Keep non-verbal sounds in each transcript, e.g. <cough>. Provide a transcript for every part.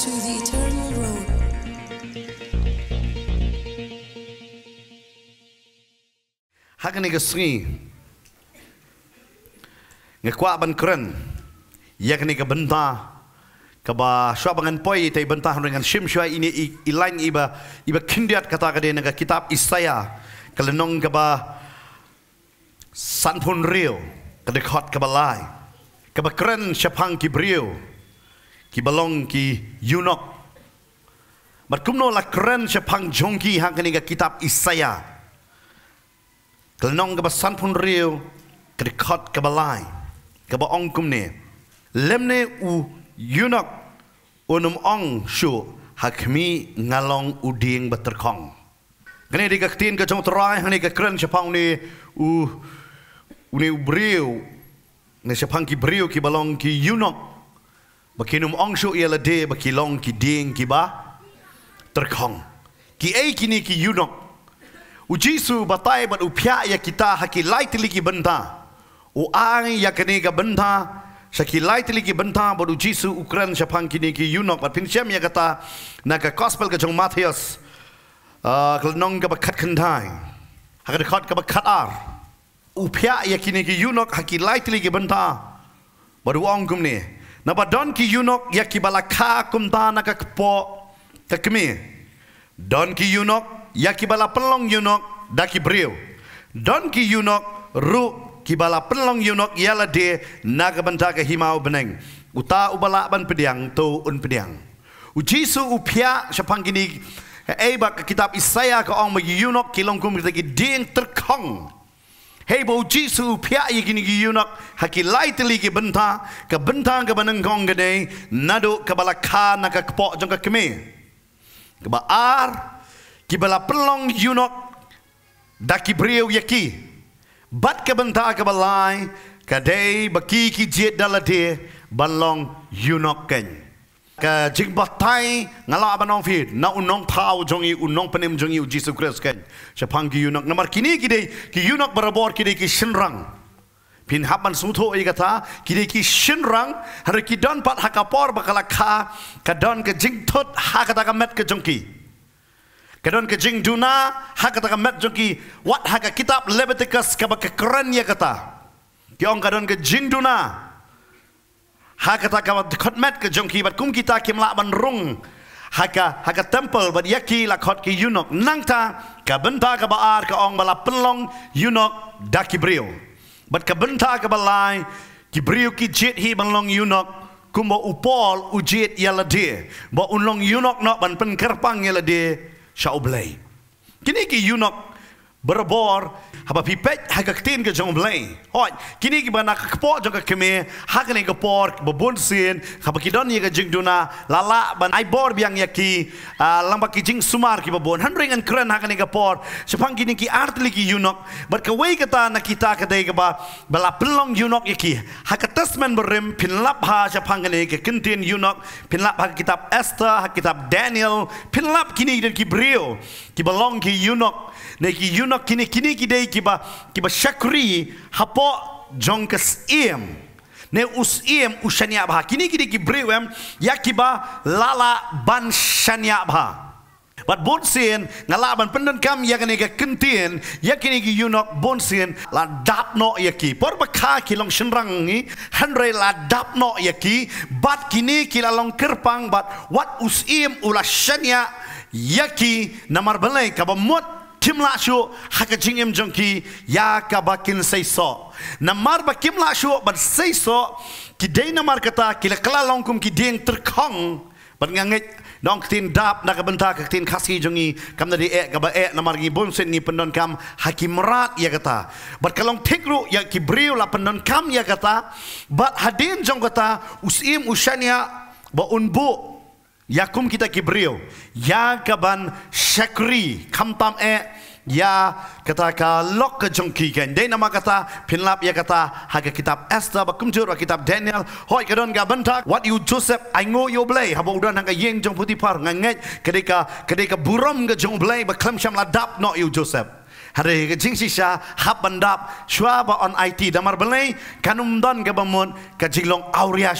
to the eternal road. Hagan ik sri. Nga ban kren. Yak ni ka benta. Ka ba shwa bangan poi tei benta hanu ngan shim shwa ini i lain iba. Iba kindiat kata ka dia naga kitab isaya. Kalenong ka ba san pun rio. Kedekot ka ba lai. Ka ba kren shapang ki ki balong ki yunok mat kumno la kren che phang jong ki hang ni ga kitab isaya kelnong ga basan pun rio kri khot ka balai ka ba ong kum ne lemne u yunok unum ong shu hakmi ngalong u ding ba terkong gane di ga tin ga jong trai hang ni ga kren che phang ni u uni u brio ne che phang ki brio ki balong ki yunok Makinum ang syuk ia lede, makilong ki ding ki ba, terkong. Ki ay kini ki yunok. Ujisu batay man upya ya kita haki lightly ki benta. U ang ya kini ka benta, sa ki lightly ki benta, but ujisu ukren siya pang kini ki yunok. At pinsyam ya kata, na ka gospel ka chong Matthias, kalanong uh, ka bakat kandai, hakadakot ka bakat ha ar. Upya ya kini ki yunok, haki lightly ki benta, but ong kum ni, na ba don ki yunok ya ki balaka kum ta na ka kpo ta kmi don ki yunok ya ki bala pelong yunok da ki brio don ki yunok ru ki bala pelong yunok ya la de na ka benta ka himau beneng uta u bala ban pediang tu un pediang u jisu u pia sapang kini Eba ke kitab Isaiah ke orang bagi Yunok kilongkum kita dia yang terkong Hei bau jisu pihak ye kini ki yunak Haki lai teli ki benta Ke bentang ke benengkong ke day Nadu ke bala ka na ke kepok jangka kemi Ke ar Ki bala pelong yunak Daki brio ye ki Bat ke bentang ke balai Ke day baki ki jit dala dia Balong yunak kenya ka jing batai ngala abanong fi na unong tau jongi unong penem jongi u jesus christ ken sha phangi yunak namar kini gide ki yunak barabor kide ki shinrang pin haban sutho e kata kide ki shinrang har ki don pat hakapor bakala kha ka don ke jing thot hakata ka met ke jongki ka don ke jing duna hakata ka met jongki wat hakak kitab leviticus ka ba ke kran ye ya kata ki on ka don ke jing duna Haka tak kawat khot met ke jongki bat kum kita kim la ban rung. Haka haka temple bat yaki la khot ki yunok nang ta ka benta ka baar ka ong bala penlong yunok daki kibrio. Bat ka benta ka balai kibrio ki jit hi banlong yunok kum bo upol ujit yala dia. Bo unlong yunok nok ban pen kerpang yala dia sha oblei. Kini ki yunok berbor Haba pipet hak ketin ke jong blain. Hoi, kini ki bana ke kepo jong ke kemi, hak ne ke por ke bubun sin, haba ki don ke jing duna, lala ban ai biang ye ki, ah, lamba ki jing sumar ki bubun. Handring and kren hak ne ke sepang kini ki artli ki yunok, bat ke kata na kita ke dei ke ba, bala pelong yunok ye ki. Hak testament berim pinlap ha sepang kini ke kentin yunok, pinlap hak kitab Esther, hak kitab Daniel, pinlap kini ki brio, ki belong ki yunok. Neki yuna kini kini ki dei ki ba ki ba shakri hapo jonkas im. Ne us im ushania ba kini kini dei ki brewem ya ki ba lala ban shania ba. Wat bon sien ban pendan kam ya kini ka kentien ya kini ki yuna bon sien la dap no ya ki por ba ka ki long shinrang ni hanre la dap no ya ki bat kini ki la long kerpang bat wat us im ula shania Yaki namar belai kaba kim la shu haka jingim ki ya ka bakin sei so na marba kim la shu ban sei so ki dei na markata ki la kala longkum ki ding terkong ban ngange dong tin dap na ka benta ka tin khasi jongi kam na di e ka ba e na margi bon sen ni pendon kam hakim rat ya kata bat kalong tikru ya ki briu la pendon kam ya kata bat hadin jong kata usim usania ba unbu Yakum kita kibriu. Ya kaban syakri. Kamtam e. Ya kata ka lok ke jongki kan. Dei nama kata pinlap ya kata haga kitab Esther ba kumjur kitab Daniel. Hoi ka don ga bentak. What you Joseph I know you blay. Habo udan hanga yeng jong putih par ngenget kedeka kedeka burom ga jong blay ba klem ladap not you Joseph. Hari ke jing si sha hab bandap shua ba on IT damar belai kanum don ga bamun ka jinglong auria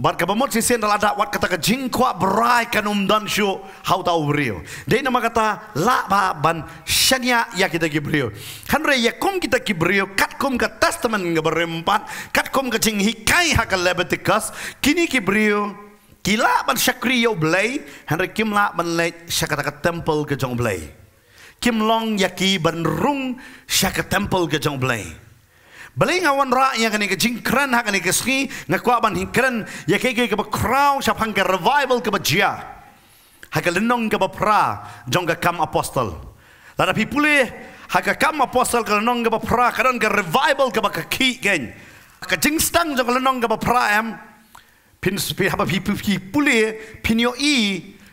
Bar ka bamot si sen rada wat kata ka jingkwa brai kanum dan syu how ta ubrio. De nama kata la ba ban shania ya kita ki brio. Kan re ya kum kita ki brio kat kum ke testament ga berempat kat kum ka jing hikai ha ka lebetikas kini ki brio. Kila ban syakri yo blai, Henry kan Kim la ban lek syakata ka temple ke jong blai. Kim long yaki ban rung syakata temple ke jong blai. Beling awan ra yang kan ke jingkran hak ni ke sri ngakwa ban hingkran ya ke ke ke crown syapang ke revival ke jia. Hak nong ke bapra jong ke kam apostol. Lada pi pule hak ke kam apostol ke nong ke bapra kan ke revival ke kaki ki gen. Ke jingstang jong nong ke bapra em pin spi hab pi pule pinyo i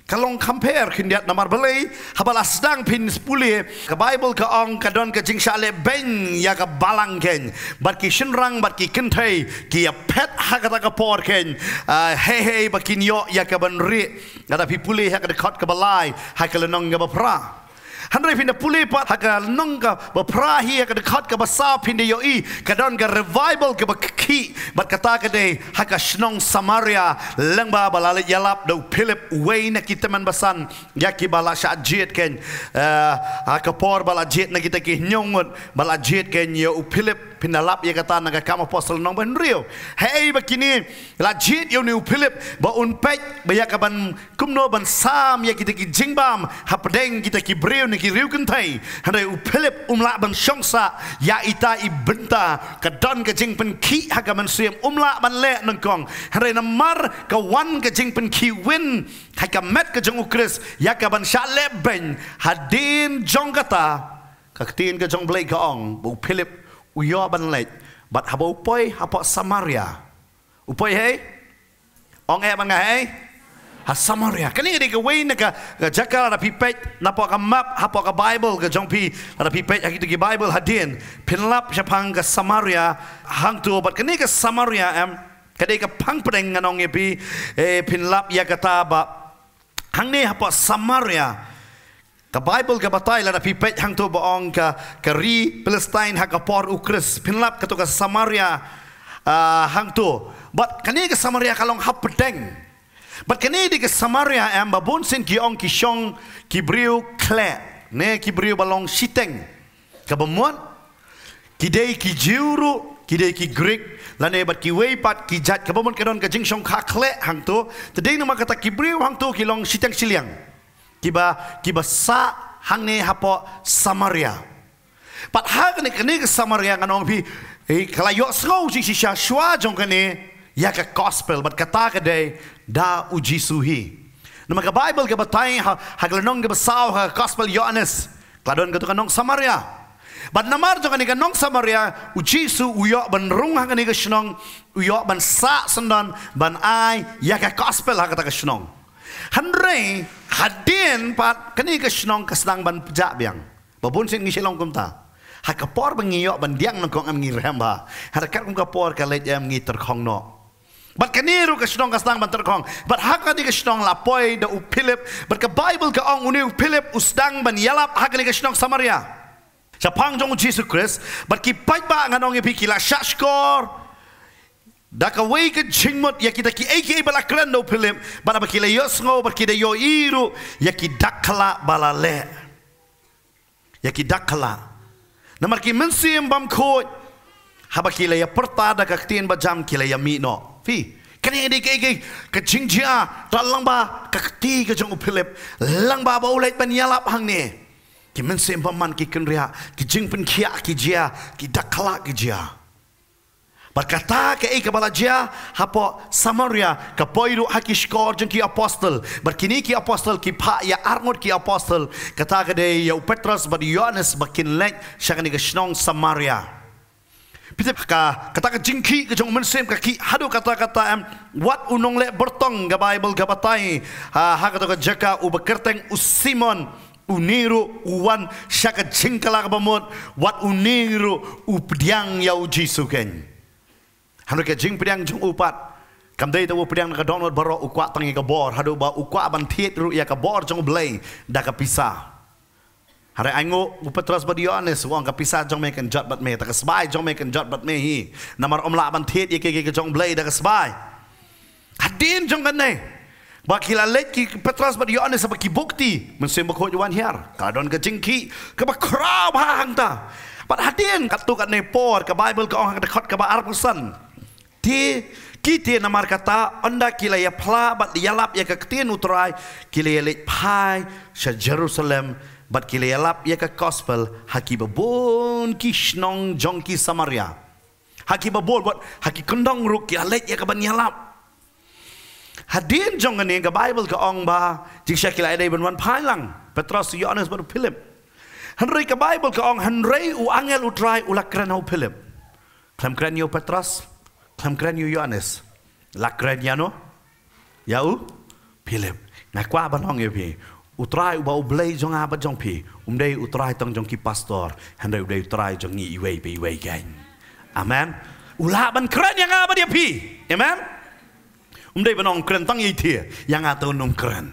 kalong compare kin dia nomor belai habal asdang pin spuli ke bible ke orang, ke don ke jing shale ben ya ke balang ken bar ki shinrang bar ki kentai ki ya pet ha ka ta por ken ah, he he ba kin ya ke benri, ri ngada pi puli ha ya ke balai ha ke lenong ke ba han pindah finde pat på at haka nunga ba pra hi ka de khat ka ba sa finde yo i ka revival ke ba ki ba kata ka de haka shnong samaria lengba balalik ba yalap do philip way na kita man basan ya ki bala sha ken uh, eh, haka por bala jet na kita ki nyongot bala jet ken yo philip pinalap ya kata naga kama apostle nong ban rio hey bakini la jit yo new philip ba un ba ya ban kumno ban sam ya kita ki jingbam hapdeng kita ki brio miki riu kentai hendai u Philip umla ban syongsa ya ita i benta ke don ke jing pen ki haga man siem umla ban le nang hendai namar mar ke wan ke jing pen ki win hai ka met ke jong u kris ya ka ban sha le ben hadin jong kata ka ke jong blai ka ong bu Philip u yo ban le bat haba poi hapo samaria upoi hei ong e ban hei a ha, Samaria. Kani ngadi ke wain ka ka jaka ra pipet na ka map hapo po ka bible ka jong pi ra pipet ha ki bible ha din pinlap sha pang ka Samaria hang tu but kani ka Samaria am kade ka pang preng ngano ngi pi e pinlap ya kata ta ba hang ne ha Samaria ka bible ka batai la ra pipet hang tu ba ong ka ka ri palestine ha ka por ukris pinlap ka to ka Samaria uh, hang tu but kani ka Samaria kalong hap pedeng. But kene di ke Samaria eh, am babun sin ki ong ki shong ki briu kle ne ki briu balong siteng, ka bemuan ki dei ki jiuru ki dei ki greek la ne bat ki wei pat ki jat ka bemuan kedon ka jing shong kha kle hang tu te dei nama kata ki briu hang tu ki long shiteng siliang ki ba ki ba sa hang ne hapo Samaria pat hang ne kene ke Samaria kanong pi Eh, kalau yok serau si si syah syuah jong kene, яка коспел, бат катака дей, да уджи сухи. Но мака Байбл га батай, ха гленон га басау, ха коспел Йоаннес, кладон га тука нон Самария. Бат намар тука нига нон Самария, у Чису уйо бан рунга га нига шнон, уйо бан са сандон, бан ай, яка коспел, ха катака шнон. Хандрей, хадин, пат, канига шнон, каснан бан пджабьян. Бабунсин ги шелон кумта. Hakapor mengiyok bandiang nongkong am ngirem ba. Hakakum kapor kalit am ngiter kong nong. But can you look at strong as kong? But how ha can you strong la poi u Philip? But the Bible ha ka ong uni Philip ustang ban yelap how can you strong Samaria? Sa pangjong Jesus Christ, but ki pai ba ang anong ipiki la shashkor? Daka way ke jingmut ya kita ki aki bala krendo Philip, but ba kila yos ngo but kida yo iru ya ki dakala bala le. Ya ki dakala. Namar ki mensi embam koi. Habakila ya pertada kaktien bajam kila ya mino. No. Fi. Kini di kei kei kecing jia talang ba kakti ke jong Philip lang ba ba ulai pan hang ni. Ki men sem ba man ki ken ria ki jing pen kia Berkata ke ei kepala hapo Samaria ke poiru haki skor jong ki apostel berkini ki apostel ki pa ya armor ki apostel kata ke dei yo ya Petrus ber Yohanes bakin lek syang ni ke Samaria. Samaria pitip ka kata ka jingki ka jong men sem ka hadu kata kata am what unong le bertong ga bible ga patai ha ha kata ka jaka u bekerteng u simon uniru uwan syaka jingkala ka bamot what uniru u pediang ya u jisu ken hanu ka jing pediang jong upat kam dai tawu pediang ka download baro u kwa tangi ka bor hadu ba u kwa ban thiet ru ya ka bor jong blai da ka pisah Hari angu upetras ba dia anes wong ka pisa jong me kan jot bat me ta ka sbai jong me jot bat me hi namar omla ban thit ye ke ke jong blai da ka sbai hadin jong kan nei ba kila lek ki petras ba dia anes ba ki bukti men sem ko jwan hiar ka don ka jingki ka ba krab ha hang ta pat hadin ka tu kan nei por ka bible ka ong ka khot ka ba ar pusan ti ki ti namar kata onda kila ya pla ba yalap ya ka ketin utrai kila lek pai sa jerusalem but kilelap ya ke gospel haki babon kishnong jongki samaria haki babol but haki kendong ruk ya let ya ke banyalap hadin jong ni, ke bible ke ong ba jik sha kilai dai ban pailang Petrus, yohanes ban philip henry ke bible ke ong henry u angel u try u lakren au philip klem kren yo petros klem kren yo yohanes lakren yano yau philip na kwa banong yo utrai uba ublei jong a bat jong pi umdei utrai tong jong ki pastor handai udai utrai jong ni iwei pi iwei gain amen ula ban kren yang a bat ya pi amen umdei banong kren tong yi tie yang a tong nong um kren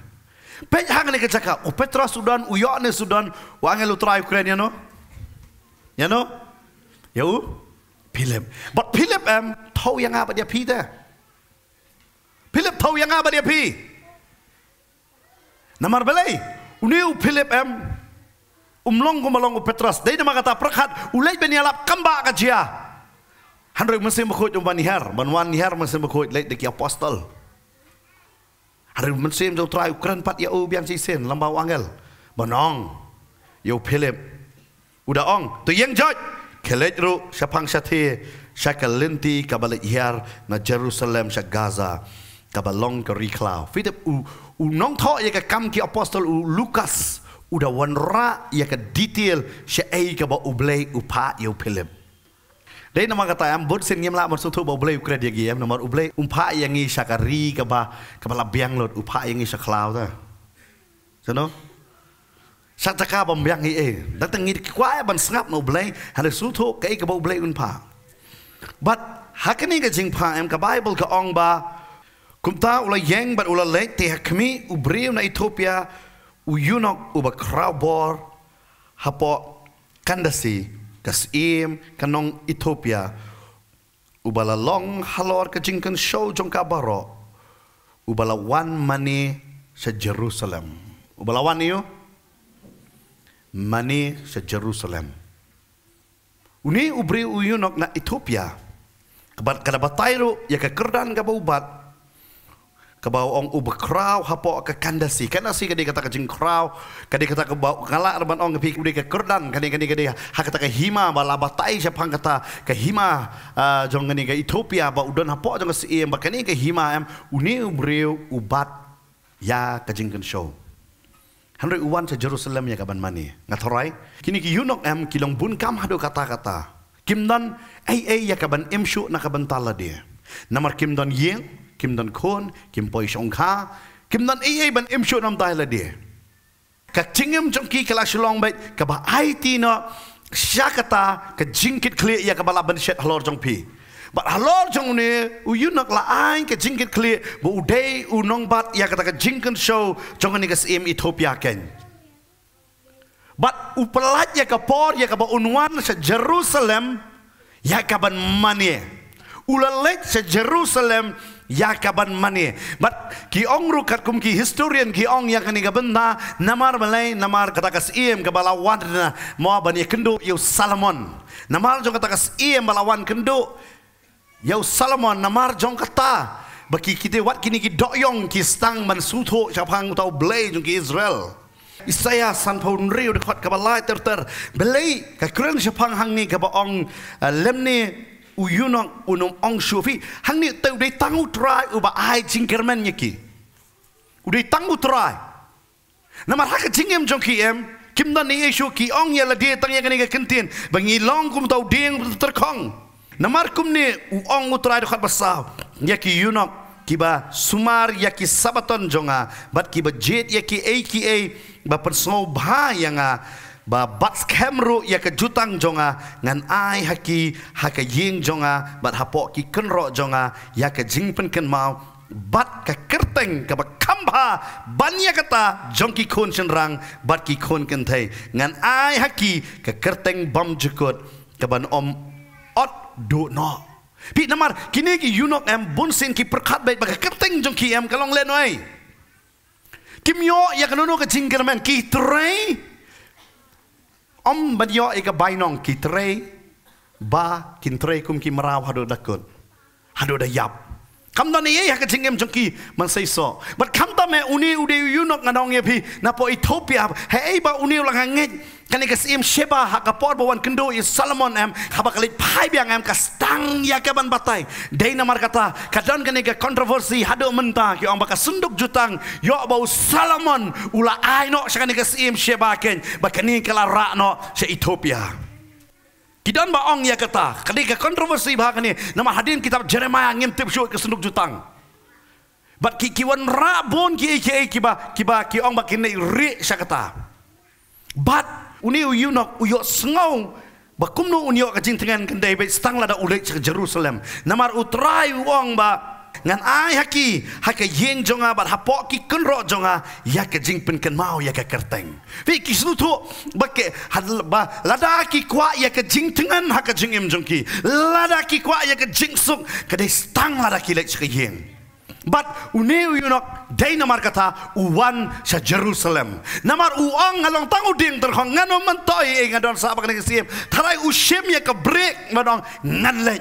pe hang ni kecaka u petra sudan u yo ne sudan u angel utrai kren yano yano yo ya philip but philip am tau yang a bat ya pi ta philip tau yang a bat pi Namar belai, uniu Philip M. Umlongku melongku Petrus. Dia nama kata perkhat, ulai benyalap kamba kajia. Hendak mesin bekuit umpan nihar, banwan nihar mesin bekuit lek deki apostol. Hari mesin jauh terai ukuran pat ya ubi yang sisin lamba wangel, banong, yo Philip, Uda ong, tu yang jod, kelej ru, syapang syathi, syakal linti kabalik hiar na Jerusalem syak Gaza ta ba long ke ri klau fit u u nong tho ye ka kam ki apostol u lucas u da wan ra ye ka detail she ai ka ba u blai u pa yo pilim de na ma ka ta am bot sin ngim la mar su thu ba blai u kred ye gi am na mar u blai um pa ye ngi sha ka ri ka ba ka ba la biang lot u pa ye ngi sha klau ta so no sa ta ka ba biang ngi e da ta ngi kwa ya ban snap no blai ha le su thu ka ai ka ba u blai un pa but hakani ka jing pa am ka bible ka ong ba Kumta ula yeng bat ula leit te hakmi u na Ethiopia u yunok u ba krabor hapo kandasi kas im kanong Ethiopia u bala long halor ka jingkan show jong ka baro u bala wan mani sa Jerusalem u bala wan iyo mani sa Jerusalem uni ubri u yunok na Ethiopia kabat kada batairo ya ka kerdan ka ubat ke bawah orang u bekraw hapo ke kandasi kana si kadi kata ke jengkraw kadi kata ke bau ngala arban ong pi kudi ke kerdan kadi kadi kadi ha kata ke hima bala batai sya pang kata ke hima jong ngani ke ethiopia ba udon hapo jong si em ba kani ke hima em uni u ubat ya ke jengken show hanre uwan se jerusalem ya kaban mani ngathorai kini ki yunok em kilong bun kam hado kata kata kimdan ai ai ya kaban emshu kaban tala dia namar kimdan yeng kim dan kon, kim poi shong kha kim dan ei ei ban em shu nam dai la dia ka chingem chong ki kala shlong bait ka ba it no shakata ka jingkit clear ya ka ba la ban shet halor jong pi ba halor jong ne u yu nak la ai ka jingkit clear bo u day u nong bat ya ka ka jingkin show chong ni ka sim ethiopia ken but u pelat ya ka por ya ka ba unwan sa jerusalem ya ka ban mania ulalek se Jerusalem yakaban mani but ki ongru kat kum ki historian ki ong yang kaniga benda namar malai namar kata kas iem ke balawan na mo bani kendu yo salomon namar jong kata kas iem balawan kendu yo salomon namar jong kata baki kite wat kini ki Yong ki stang man sutho chapang tau blay jong ki israel Isaya san paun riu dekat kabalai ter ter belai ka kren chapang hang ni kabong eh, lemni u unum ong shufi hang ni tau dei tangu try u ba ai jing german nyeki u tangu try na mar hak jingem jong em kim na ni yesu ki ong ya la dei tang ya ngani kentin bang i long kum tau ding terkong na mar kum ni u ong utrai try khat basa nyeki yunong ki sumar ya ki sabaton jonga bat kiba ba jet ya ki aka ba persoba yang a ba bat skemru ya ke jutang jonga ngan ai haki ha ying jonga bat hapo ki kenro jonga ya ke jingpen ken mau bat ke kerteng ke kamba banya kata jongki khun senrang bat ki khun ken thai ngan ai haki ke kerteng bom jukut ke ban om ot do no pi namar kini ki yunok em bunsin ki perkat baik ba ke kerteng jongki em kalong le noi kimyo ya kanono ke jingkerman ki trai อมบดยอเอกบายนองกิตรบากินเทรคุมกิมราวฮาดูดักกนฮาดูดายับคำตอนนี้อยากจะทิงเอ็มจังกี้มันใส่โซบัดคำตอนแม่อุนิอุดิยุนกันนองเงียพีนับปอิทอปยับเฮ้ยบาอุนิลังหงเ kan ikas im sheba hakapor bawan kendo is Solomon em habakalit pai biang em kastang yakaban batai day nama kata kadon kan ikas kontroversi hado mentah ki ambak sunduk jutang yo bau Solomon ula ai no sakan ikas im sheba ken bakani kala ra no se Ethiopia kidan ba ong ya kata kan ikas kontroversi bahak ni nama hadin kitab Jeremiah ngim tip syo ke sunduk jutang bat ki kiwan ra bon ki ki ki ba ki ba kata But uni uyu nak uyu sengau bakum no uniok kajing tengen kendai bet stang lada ulek ke Jerusalem. Namar utrai uang ba ngan ai haki hake yen jonga bat hapok ki kenro jonga ya ke jing pen ken mau ya ke kerteng fi ki sutu bake had ba lada ki kwa ya ke jing tengan hake jing em jongki lada ki kwa ya ke jing sung kedai stang lada ki lek ke yen But uni Yunok, day namar kata uwan sa Jerusalem. Namar uang ngalong tangu ding terhang, ngano mentoi. e ngadon sa abang nagsiyem. Taray ushim ya kebreak, ngadong nganle.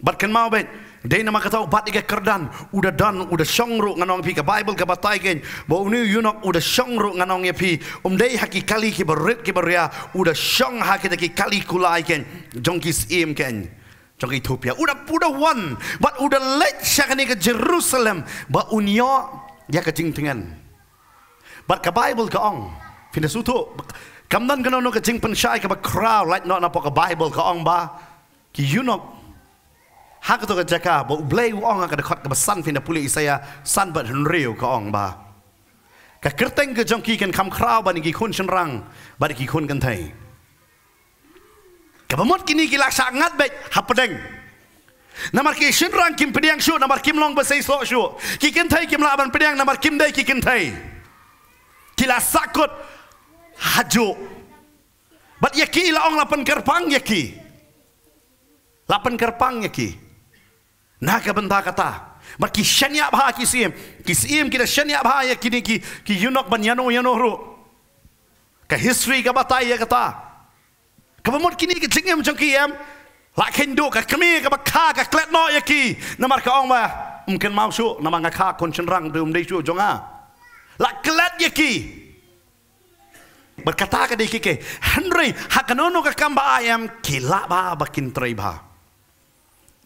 But ken mau bet. Day namar kata ubat ike kerdan. Uda dan uda syongru nganong pi ke Bible ke batay gen. Bo uni unok uda syongru nganong ye pi. Um day haki kali ki berit ki beria. Uda syong haki taki kali kulai ken Jongkis im ken cari Ethiopia. Udah pula wan, bat udah lek syakni ke Jerusalem, bat unyo dia ke jing tengen. Bat ke Bible ke ong, fina sutu. Kamdan kena no ke jing pensyai ke bat kraw, lek no napa ke Bible ke ong ba, ki yunok. Hak tu ke jaka, bat ublei u ong akan dekat ke besan fina puli isaya, san bat henriu ke ong ba. Ke kerteng ke jongki kan kam kraw bat ni kikun senrang, bat kikun kan thai. Kapamot kini gila sangat baik hapeneng. Namar ki shinrang kim pediang shu, namar kim long besi slo shu. Kikin thai kim laban pediang, namar kim day kikin thai. Kila sakut haju. Bat yaki ila ong lapan kerpang yaki. Lapan kerpang yaki. Nah kebenta kata. Mak ki ya bah ha ki siem, ki siem kita shenya ha bah yaki ni ki ki yunok ban yano yano ru. Ke history ke batai ya kata. Kata ka ba kini ka chingem chong ki em la ken do ka kemi ka ba kha ka klet no ya ki na mar ka ong ba mau su na ma nga kha kon chen rang de um de chu klet ya ki berkata ka de ki henry hak ka no ka kam ayam kilap bah ba tray bah. trai ba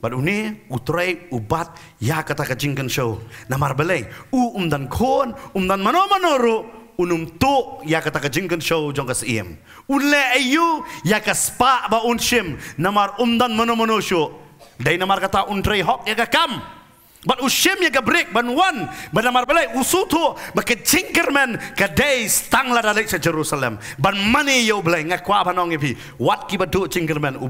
ba ni u trai ya kata ka jing show na mar belai u um dan kon um dan mano mano ro unum tu ya kata kajingkan show jongkas iem. Unle ayu ya kaspa ba unshim namar umdan mano mano show. Dai namar kata untray hok ya ka kam. Ban ushim ya ka break ban wan ban namar balai usutu ba kajingkan man ka day stang la dalik sa Jerusalem. Ban mani yo blai ngakwa ba nong ipi. E Wat ki ba du jingkan man u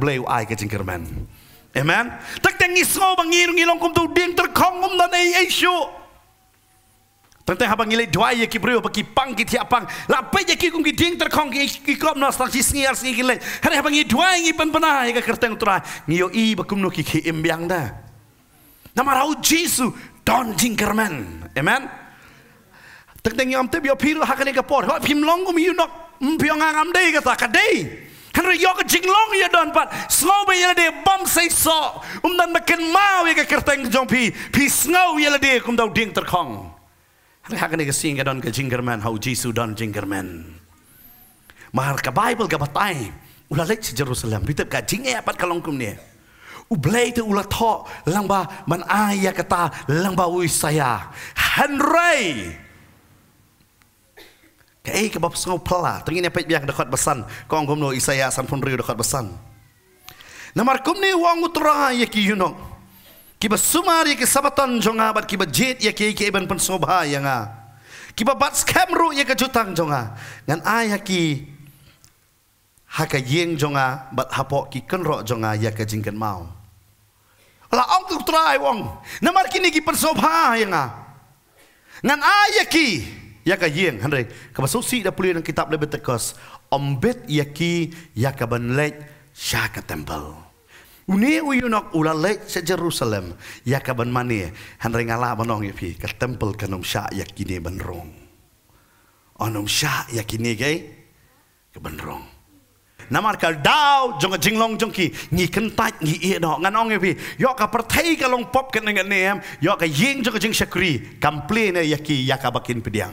Amen. Tak tengis ngau bangirung ilong kum tu ding terkong umdan dan show. Tentang habang ngilai dua ye ki brio baki pang ki ti apang. La pe ye ki kung ki ding ter kong ki kop no sang sing ar sing ngilai. Hare habang ngilai dua ngi pen pena ye ka kerteng tura. Ngio i bakum no ki ki imbiang da. Nama rau Jesu don tinkerman. Amen. Tentang ngi amte bio piru hakane ka por. Ho pim long kum yunok mpiong um, ang amde ka ta ka dei. Kan ri yok jing long ye don pat. Slow be ye de bom sei so. Um dan makin mau ye ka kerteng jong pi. Pi snow ye le de kum dau ding ter kong. Rehakan ni kasing gadon ke jingerman how Jesus don jingerman. Mahar ka Bible ga batai. Ula lek Jerusalem bitep ka jing ya eh, pat kalongkum ni. U blai tu ula tho langba man aya kata langba wi saya. Henry. Ka ini ka bab sangau pala. Tengin apa biang dekat besan. Kau anggum no Isaya sampun riu dekat besan. Namar kum ni wong utra ya ki yunong. Kiba sumari ke sabatan jonga bat kita jit ya ke ke ban pensoba ya nga. Kiba bat skemru ya ke jutang jonga. Ngan ayah ha ki haka yeng jonga bat hapok ki kenro jonga ya ke jingkan mau. La ong ku try wong. Namar kini ki pensoba yanga. nga. Ngan ayah ki ya ke yeng hanre. Kaba susi dah pulih nang kitab lebet tekos. Ombet ya ki ya ke ban lek syaka temple. Uni uyunok ula lek se Jerusalem ya kaban mane hanre ngala banong ipi ke tempel kanum sya yakini benrong. Onum syak yakini gay, ke benrong. Namar kal dau jong jinglong jongki, ngi kentat ngi i no ngan ong ipi yo ka pertai ka long pop ken ngan nem yo ka ying jong jing syakri kamplene yakki yakabakin pediang.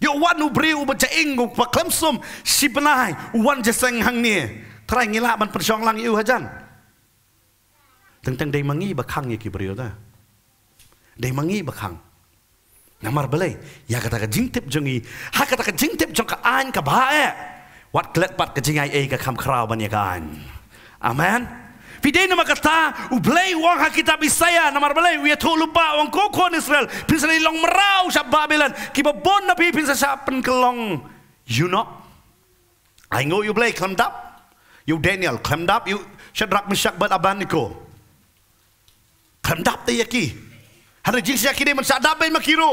Yo wanu bri u bacha inguk pa klemsum sibnai wan jeseng hang ni. Try ngila man persyong lang iu hajan. Tentang day mangi bakang yaki beriyo ta. Day mangi bakang. Namar balai. Ya kataka jingtip jungi. Ha kataka jingtip jung ka an ka bae. Wat klet pat ka jingai ee ka kam krau ban ya ka an. Amen. Fidei nama kata, ublei wang hakita bisaya, namar belai, wia tu lupa wang koko Israel, pinsa di long merau sya Babylon, kiba bon napi pinsa sya pen kelong, you know, I know you blei, kelam dap, You Daniel, climbed up. You Shadrach, Meshach, but Abednego. Climbed up the yaki. Hanya jenis yaki ni mencadap dan makiru.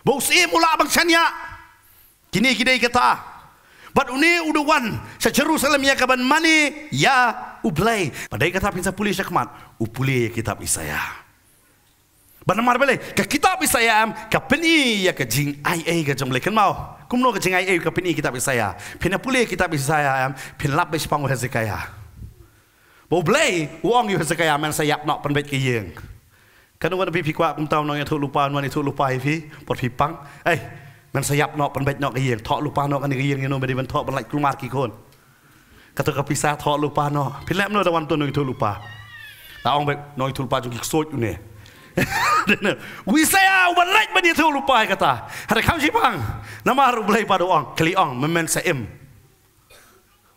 Bawasi mula abang sanya. Kini kini kata. But uni uduan sa Jerusalem ya kaban mani ya ublay. Padahal kata pinsa pulih syakmat. Upulih kitab Isaiah bạn nói với lại cái kitab Isaiah cái pin i cái jin ai ai cái chấm lấy cái mao cũng nói cái jin ai ai cái pin i kitab Isaiah pin apa lấy kitab Isaiah pin lap bis pangu Hezekiah bộ play uang yu Hezekiah mana saya nak pun bet kiri yang kan orang pipi kuat cũng tahu nong yang tu lupa nong itu lupa hi pi pot pi pang eh mana saya nak pun bet nong kiri yang thok lupa nong kan kiri yang yang nong beri bentok berlak rumah kiri kon kata kapisah thok lupa nong pin lap nong dah wan tu nong itu lupa tak orang bet nong itu lupa jugi sot yu nih dan <laughs> wi saya wan lai bani tu lupa ai kata hari kam sipang nama ru blai pa doang kli ong memen sa em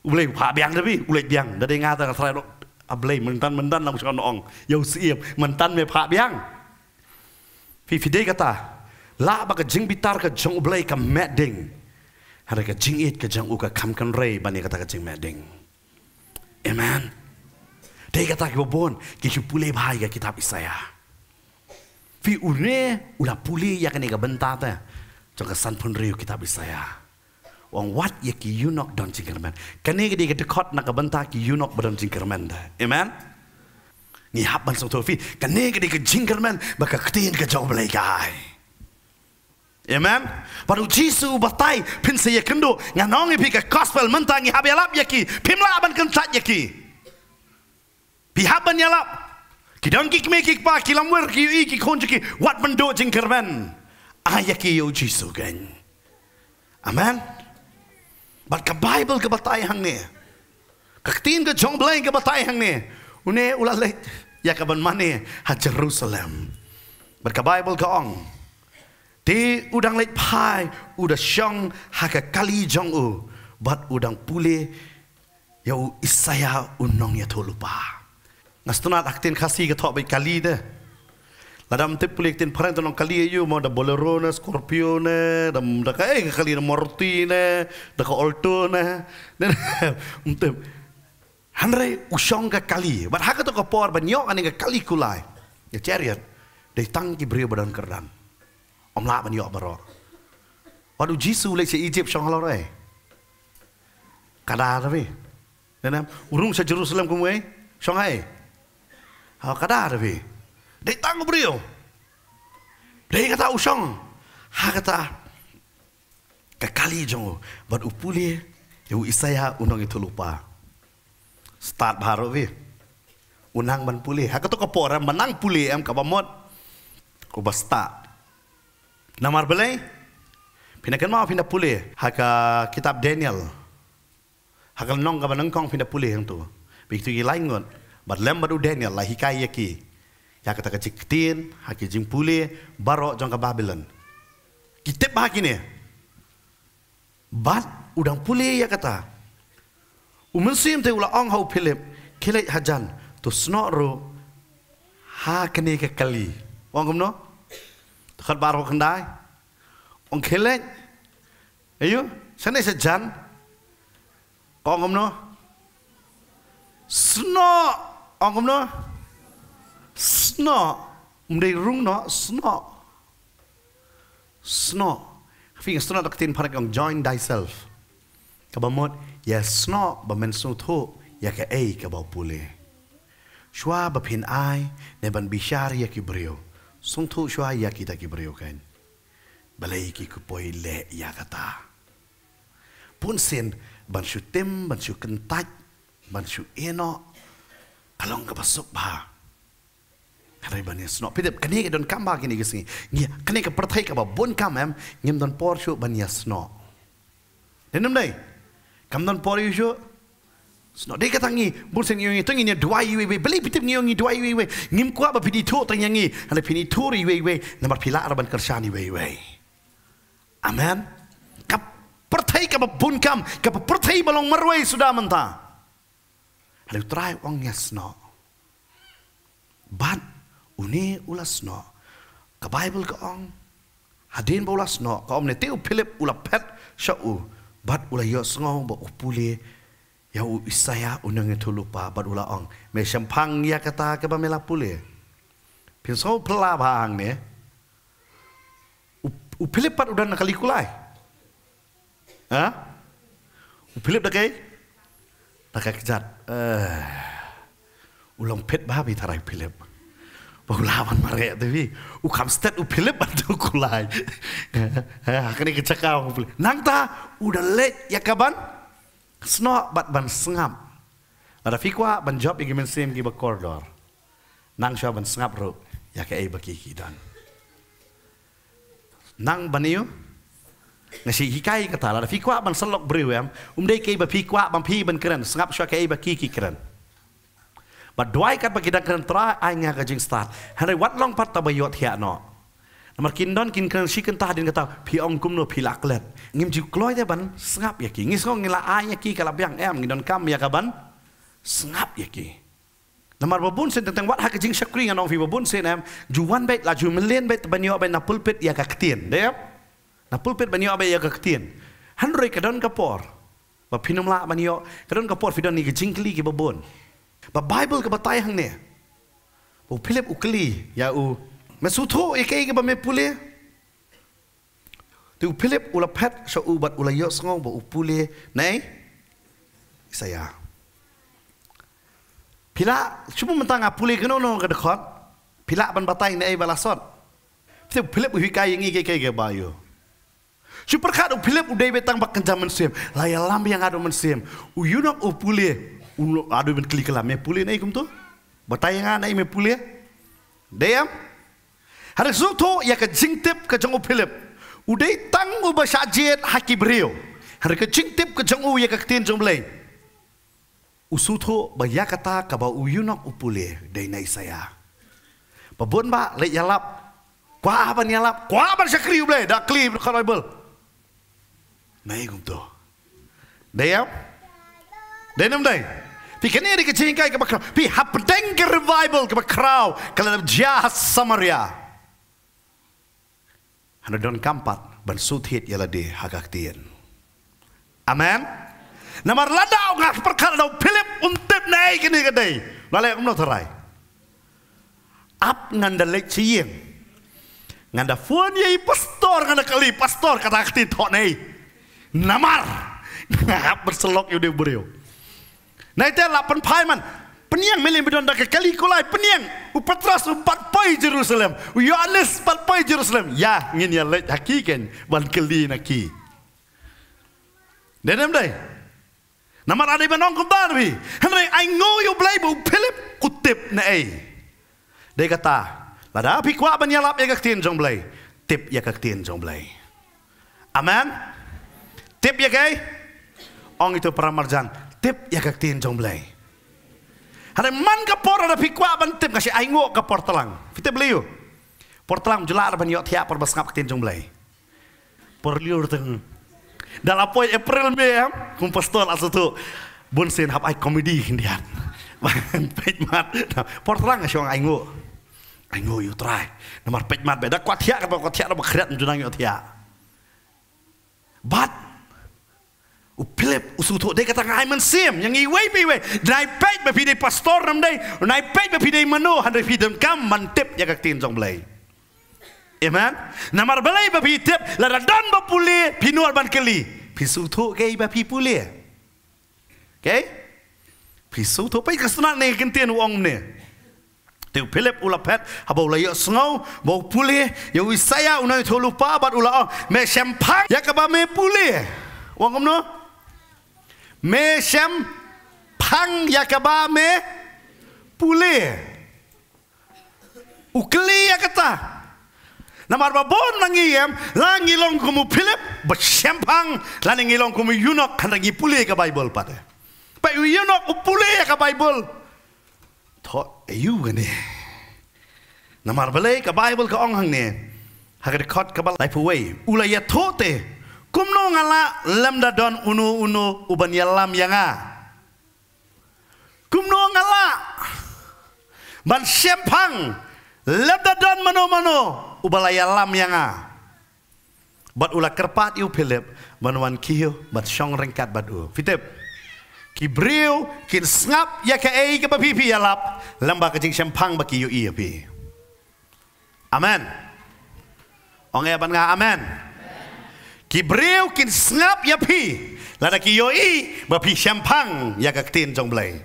ulai pa biang tapi ulai biang dari ngata sai lo ablai ah, mentan mentan lang sian ong yau siem mentan me pa biang fi fi dei kata la ba ka jing bitar ka jong ublai ka meding hari ka jing it ka jong u ka kam kan rei bani kata ka jing meding amen dei kata ki bon ki chu pulai bhai ka kitab isaiah fi une ula puli ya kani ga benta ta chong san pun riu kita bisa ya wang wat ye ki you knock don chingerman kani ga diga de kot na ga benta ki you knock don chingerman amen ni hap ban song tofi kani ga diga chingerman ba ka ktin ga jong blai gai Amen. Baru Jisu batai pin saya kendo nganong ipi ke gospel mentang ni habi alap yaki pimla aban kentat yaki. Pihaban yalap. Ya, Pihaban ya, yalap. Ki danki ki meki pa ki lamwer ki i ki khonji ki wat man do jing kerben. Aya ki yo jisu gen. Amen. But ka Bible ka batai hang ne. Ka tin ka jong blain ka batai hang ne. Une ula le ya ka ban mane ha Jerusalem. But ka Bible ka ong. Ti udang le pai uda shong ha ka kali jong u. But udang pule ya u isaya unong ya tolupah ngastuna aktin tin khasi ke thok bai kali de ladam te pulik tin parang tonong kali yu mo da bolero na scorpio na da eh, da kai ke kali na morti na da ko alto na ne unte <laughs> um hanrei usong ka kali bat hak to ko por ban yo ani ka kali kulai ya chariot de tang ki brio badan kerdan om la ban yo baro Waduh Jisu lek se Egypt song halor ai. Kada ada ni. Nenam urung se Jerusalem kumai. E? Song ai. Ha kada ada vi. Dei tang brio. Dei kata usang. Ha kata kekali jong bad upule yu isaya unang itu lupa. Start baru vi. Unang man pule. Ha kata ko pora manang pule am ka bamot. Ko basta. Namar belai. Pinakan mau pindah pule. Ha ka kitab Daniel. hakal ka nong ka banang kong pindah pule yang tu. Begitu lagi. lain ngot bar lemba du Daniel la hikai ki ya kata kecik ketin haki jing pule baro jong ke babylon kitab bah kini but udang pule ya kata umun sim te ula ong hau philip kele hajan tu snoro ha kene ke kali wong kumno khat baro kendai ong kele ayo sene sejan kong kumno snoro Orang kau mana? Snok. Mereka Fing snok tak ketin pada kong join thyself. Kau ya snok bermain snok ya ke ay kau Shua bapin ay neban bishar ya kibrio. Sung shua ya kita kibrio kan. Balai kiku le ya kata. Pun sen bansu tem bansu kentak bansu enok kalau engkau masuk bah, kerana ibu ni senok. Pidip, kini ke don kamba kini kesini? Ngia, kini ke pertai ke bah, bun kam em, ngim don porsu banyak snow. Dengan mana? Kam don porsu snow. senok. Dia kata ngi, bun sen ngi, tengi ni dua iwe iwe, beli pidip yang ngi dua iwe iwe. Ngim kuah bah pidi tu tengi ngi, ada pidi tu iwe iwe, nampar pila arban kersan iwe iwe. Amen. Kap pertai ke bah bun kam, kap pertai balong merwe sudah mentah. Hari utrai wang yasno. Bat uni ulasno. Ka Bible ka ong. Hadin ba ulasno. Ka om ne teo Philip ula pet sya u. Bat ula yos ngong ba upuli. Ya u isaya unang itu e lupa. Bat ula ong. Me syampang ya kata ke ba melapuli. Pinsong pelabang ne. U Philip pat udah nakalikulai. Ha? U Philip dah kai? Dah kejat. อุลองเพชรบ้าพี่ทารายพิเลบบอกลาวันมาเรียดพี่อุคำสเตตอุพิเลบบัตุกุลายฮะคันนี้กิจกรรมพี่นังตาอุดเลยักกบันสนอบัดบันสงับอาฟิกว่าบันจอบอีกมันซีมกีบคอร์ดอร์นังชอบบันสงับรูยักเอ้บักีกีดันนังบันิยู Nasi hikai kata lah fikwa ban selok briwem Umday kei ba fikwa ban pi ban keren sengap syak kei ba kiki keren ba duai kat bagi dak tra ai nga kajing start hari wat long pat ba yot hia no nomor kindon kin keren si kentah din kata pi ong kum no pi laklet ngim ji kloi de ban sengap ya ki ngis ko ngila ai ya ki kala biang em eh ngidon kam ya ka ban sengap ya ki Namar babun sen tentang wat hakajing syakri ngan ong fi babun sen em juwan bait laju melen bait banyo ban na pulpit ya ka ketien de ya na pulpit banyo abe ya gaktien han roi ka don kapor ba pinum la banyo ka don kapor fi don ni gjingkli ki babon ba bible ka batai hang ne bo philip ukli ya u me su tho e kai ba me pule tu philip ula pet so u bat ula yo sngo bo upule nei saya pila chumu mentang apule kno no ka dekhot pila ban batai nei balasot tu philip hui kai ngi ke ke ke ba yo Si perkara Philip udah betang pak kencam mensiem, layar lam yang ada mensiem. You know u pulih, ada ben klik kelam me pulih naik tu. Bertanya ngan ah naik me pulih, diam. Hari suatu ya ke jingtip ke jengu Philip, udah tang u bahasa jeet haki brio. Hari ke jingtip ke jengu ya ke tin jumblei. Usutu bayak kata kabau u upule dari naik saya. Pabun pak lek yalap. Kwa apa nyalap? Kwa apa sakri uble? Dak klib kalau naik untuk. Dayam? Dayam dayam. Pi kene ri kecing kai ke bakra. Pi hap denger revival ke bakra. Kalau dia samaria. Hanya don kampat ban suthit yala di hagak tien. Amen. Namar lada ngak perkara dau Philip untip naik ini ke dai. Lale umno terai. Ap nganda lek ciing. Nanda fuan yai pastor nanda kali pastor kata aktit hot naik namar <laughs> berselok yude bureo nah itu lah penpai man penyang milih bidon ke kali kulai penyang upatras upat pai jerusalem yohanes upat pai jerusalem ya ingin ya lek haki ken ban keli naki dedem dai namar ada ban ong kubar bi hanre i know you blay bu philip kutip na ei dai kata lada pi kwa ban ya lap ya kaktin jong blay tip ya kaktin jong blay amen Tip ya kay? Ong itu peramarjan. Tip ya kak tin jong belai. Hari man kapor ada pikwa ban tip kasih aingu kapor telang. Fite beli yuk. Por telang jelak ada banyak tiap perbas ngap tin jong belai. Por liu urteng. Dalam poin e April me ya. Kumpestol asu tu. Bun sin hap ai komedi hindian. <laughs> Pait mat. Por telang kasih orang aingu. Aingu yu try. Nomor pejmat mat beda. Kuat tiak kapor kuat tiak Nomor kreat menjunang yuk tiap. But O pleb, o sou tou, dei kata ngai men sim, yang iwei pe iwei. Nai pek be pidei pastor nam dei, nai pek be pidei manu, hande pidei kam man tip yang kak tin jong blei. Amen. Namar belai be pidei tip, lada don be puli, pinuar ban keli. Pisu tou kei be pidei puli. Okay? Pisu tou pek kesana nei kentin uong ne. Tiu Philip ulah pet, haba ulah yuk sengau, bau pulih, ya wisaya unai tu lupa, bat ulah ong, me sempang, ya kebame pulih. Wangkum no. เมเชมพังยากบาเมปุเลอุกลียกตานามาบบอนลังเยี่ยมลังยิลงคุมุพิลิปบัเชมพังลังยิลงคุมุยูนอกขันตังยิปุเลกับไบเบิลปะเดไปยูนอกอุปุเลกับไบเบิลทออายุกันเนี่ยนามาบเลกับไบเบิลก็อองหังเนี่ยหากเด้คอดกับไลฟ์เวยอุลายทโทเต kumno ngala lambda don unu unu uban yalam yanga kumno ngala ban sempang lambda don mano mano ubala yalam yanga bat ula kerpat iu philip wan kiyo bat song rengkat bat u fitep kibriu kin snap ya ke ei ke pipi yalap lamba kecing sempang bakiyo iapi ya amen ongeban ya nga amen amen Hebreu kin snap ya pi. Lada ki yoi ba pi champang ya ka tin jong blai.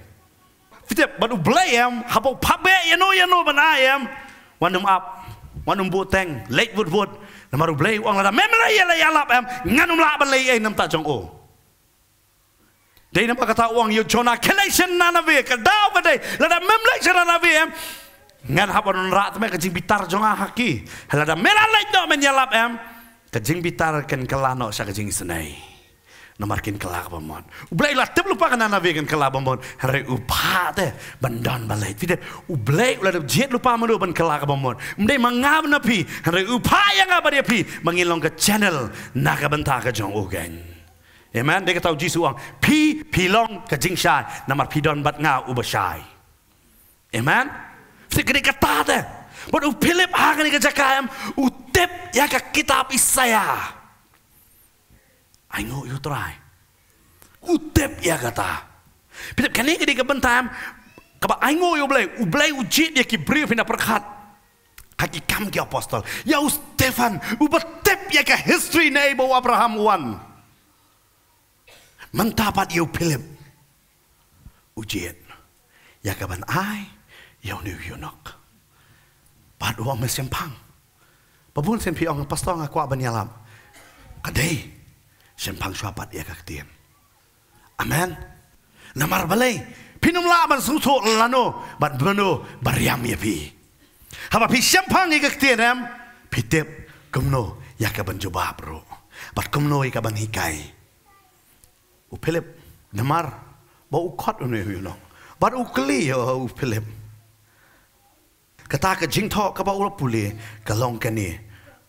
Fite badu blai am habo pabe ya no ya no bana am wanum up wanum bu teng late wood wood na maru blai wang lada memra ya la yalap am nganum la ba lai enam um ta jong o. Dei nama kata uang yo jona collection na na ve ka dau ba dei lada memla jona na ve am ngan habo nun rat me ka jing bitar jong a haki lada memra lai do men yalap am kajing bitar ken kelano sa kajing senay. Namarkin kelak bamon. Ublay la tip lupa kana nabi ken kelak bamon. Hari upah te bandon balai. Fide ublay ula de jet lupa malu ban kelak bamon. Mde mangab napi. Hari upah yang apa dia pi. Mangilong ke channel nak benta ke jong ugen. Amen. Dia tahu Jesus uang. Pi pilong ke jing nomor Namar pidon bat ngau uba shai. Amen. Fide kena kata te. Buat u Philip hakan ni kerja u kutip ya ke kitab Isaya. I know you try. Kutip ya kata. Pitip kini jadi kebentam. Kaba I know you blay. U blay ujit ya ki brief ina perkat. Kaki kam ki apostol. Ya u Stefan. U betip ya ke history na ibu Abraham wan. Mentapat ya ya, you Philip. Ujit. Ya kaban ay. Ya unu yunok. Padua mesempang. Padua mesempang. Pabun sen pi ang pastor nga kwa ban yalam. Kaday. Sen pang swapat ya kak tiem. Amen. Namar balay. Pinum la ban suto lano ban bano bariam ya pi. Haba pi sen pang ikak tiem pitep kumno ya ka ban juba bro. Bat kumno ikak ban hikai. U Philip namar ba u kot unu yu no. Bat u kli yo oh, u Philip kata ke tok, ke ba pulih. Kalong ke ni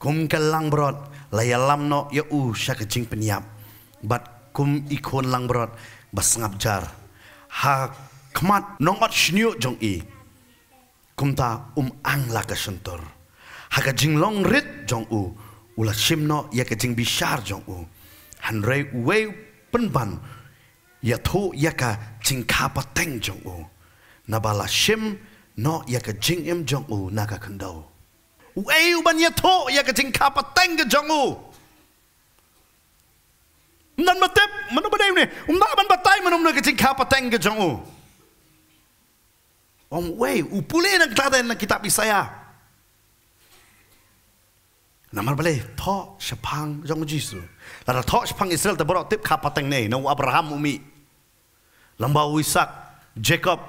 kum ke lang brot la ya lam no ya u sha ke jing penyap bat kum ikon lang berat, bas ngap jar ha kemat nong ot jong i kum ta um ang la ke sentor ha ke jing long rit jong u ulah shim no ya ke jing bisar jong u han rei wei penban ya tu ya ka jing kapateng jong u Nabala shim no yaka jing em jong u naga kendo wei u ban ye tho yaka jing ka pa teng ge jong u nan ma tep mano ba dei ne um ba ban ba tai mano mno ge jing ka teng ge jong u om wei u pule na ta den na kita bi saya namar bale tho shapang jong jisu Lada ra tho shapang israel terbaru tip kapateng ka Nau abraham umi lambau isak jacob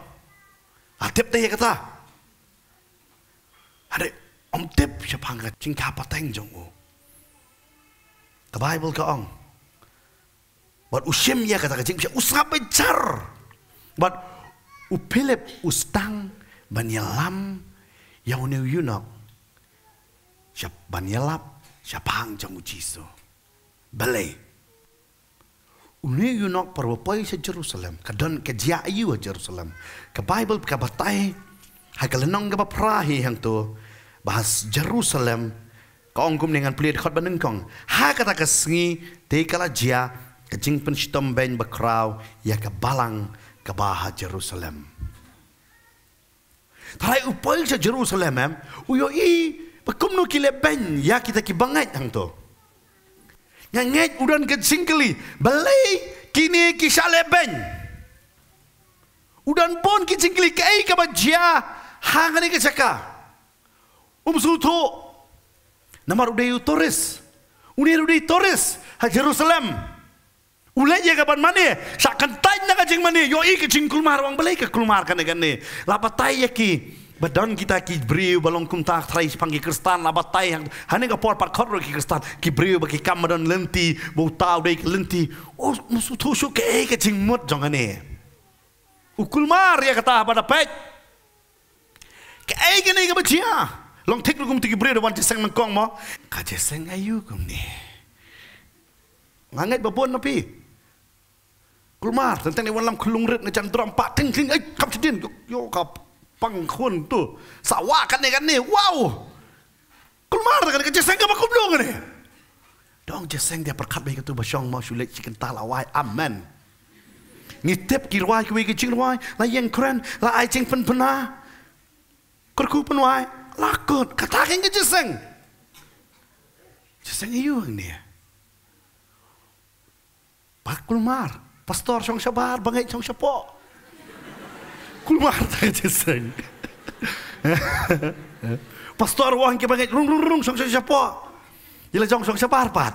Atip ah, deh kata. Ada om tip siapa angkat cingka pateng jongu. The Bible ke ong. Bat usim ya kata kacing siapa usah bencar. Bat u Philip ustang banyalam yang new yunok. Siapa banyalap siapa angkat jongu Jesus. Belai. Ini Yunok nak perwapai se Jerusalem. Kadang ke jayu a Jerusalem. Ke Bible ke batai. Hai ke lenong ke perahi yang tu. Bahas Jerusalem. Kau ngkum dengan pelit khot benengkong. Ha kata ke sengi. Tekala jia. Ke jingpen sitom ben bekraw. Ya ke balang ke baha Jerusalem. Tarai upoi se Jerusalem. Uyo i. Bekumno kile ben. Ya kita ki bangat yang tu. Yang ngek udan ke singkeli. belai kini kisah lebeng. Udan pon ke singkeli. Kei ke bajia. Hang ni ke caka. Um sutu. Namar udai utoris. Unir udai utoris. Ha Jerusalem. Ule ye kapan mana? Sakan tanya ke mana? Yo i ke jeng Wang belai ke kulmar kan ni. Lapa tanya ki badan kita ki brio balong kum tak trai panggi kristan la batai hang hane ga por par khorro ki kristan ki brio ba ki kamadon lenti bo tau dei lenti o oh, musu tu shu ke eh ke ching mot jongane ukul mar ya kata pada pet ke ai eh ke nei ga bachia long tek lu ti brio wan ti sang mang kong mo ka je sang ayu kum ne ngangat bapun napi kulmar tentang ni walam kulung rit ne jang drum pak ting ting ai eh, kap chidin yo kap pengkhun tu sawak kan ni kan ni wow kelmar kan kecil sangka aku kan ni dong je dia perkat baik tu bashong mau sulit chicken talawai amen ni tep kirwai ke wege chingwai la yang keren, la ai ching pen pena kerku pen wai lakut kata kan je sang je sang iyo ni pak kelmar pastor song sabar bangai song sapok keluar tak jesen. Pastor arwah ke bangai rung rung rung sok sok siapa? Yalah jong sok siapa arpat.